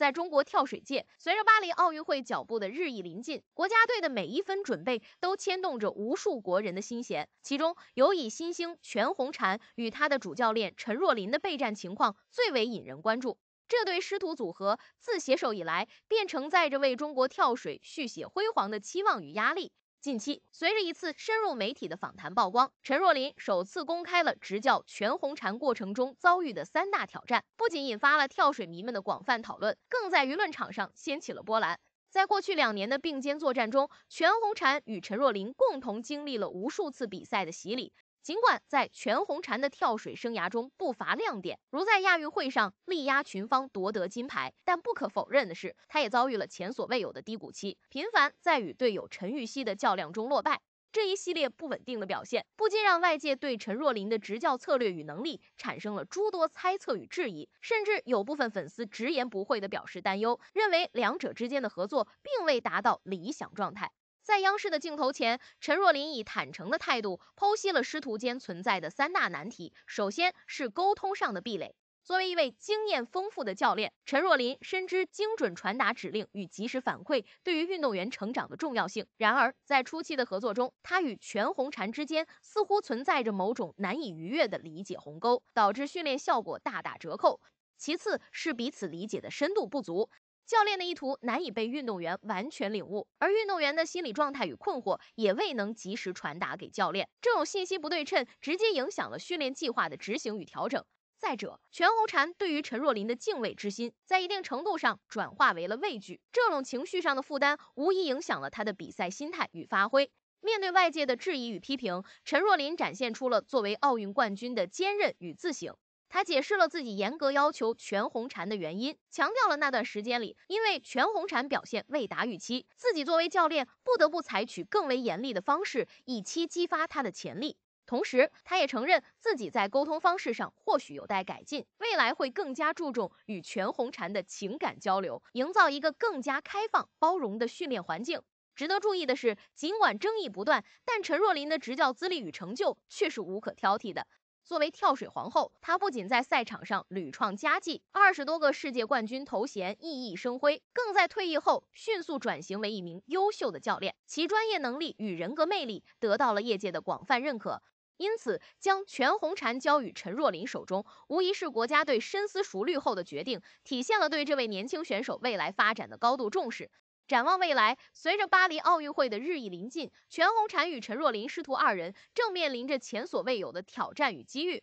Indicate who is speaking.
Speaker 1: 在中国跳水界，随着巴黎奥运会脚步的日益临近，国家队的每一分准备都牵动着无数国人的心弦。其中，尤以新星全红婵与她的主教练陈若琳的备战情况最为引人关注。这对师徒组合自携手以来，便承载着为中国跳水续写辉煌的期望与压力。近期，随着一次深入媒体的访谈曝光，陈若琳首次公开了执教全红婵过程中遭遇的三大挑战，不仅引发了跳水迷们的广泛讨论，更在舆论场上掀起了波澜。在过去两年的并肩作战中，全红婵与陈若琳共同经历了无数次比赛的洗礼。尽管在全红婵的跳水生涯中不乏亮点，如在亚运会上力压群芳夺得金牌，但不可否认的是，她也遭遇了前所未有的低谷期，频繁在与队友陈芋汐的较量中落败。这一系列不稳定的表现，不禁让外界对陈若琳的执教策略与能力产生了诸多猜测与质疑，甚至有部分粉丝直言不讳地表示担忧，认为两者之间的合作并未达到理想状态。在央视的镜头前，陈若琳以坦诚的态度剖析了师徒间存在的三大难题。首先是沟通上的壁垒。作为一位经验丰富的教练，陈若琳深知精准传达指令与及时反馈对于运动员成长的重要性。然而，在初期的合作中，他与全红婵之间似乎存在着某种难以逾越的理解鸿沟，导致训练效果大打折扣。其次，是彼此理解的深度不足。教练的意图难以被运动员完全领悟，而运动员的心理状态与困惑也未能及时传达给教练。这种信息不对称直接影响了训练计划的执行与调整。再者，全红婵对于陈若琳的敬畏之心，在一定程度上转化为了畏惧。这种情绪上的负担无疑影响了他的比赛心态与发挥。面对外界的质疑与批评，陈若琳展现出了作为奥运冠军的坚韧与自省。他解释了自己严格要求全红婵的原因，强调了那段时间里，因为全红婵表现未达预期，自己作为教练不得不采取更为严厉的方式，以期激发她的潜力。同时，他也承认自己在沟通方式上或许有待改进，未来会更加注重与全红婵的情感交流，营造一个更加开放包容的训练环境。值得注意的是，尽管争议不断，但陈若琳的执教资历与成就却是无可挑剔的。作为跳水皇后，她不仅在赛场上屡创佳绩，二十多个世界冠军头衔熠熠生辉，更在退役后迅速转型为一名优秀的教练，其专业能力与人格魅力得到了业界的广泛认可。因此，将全红婵交予陈若琳手中，无疑是国家队深思熟虑后的决定，体现了对这位年轻选手未来发展的高度重视。展望未来，随着巴黎奥运会的日益临近，全红婵与陈若琳师徒二人正面临着前所未有的挑战与机遇。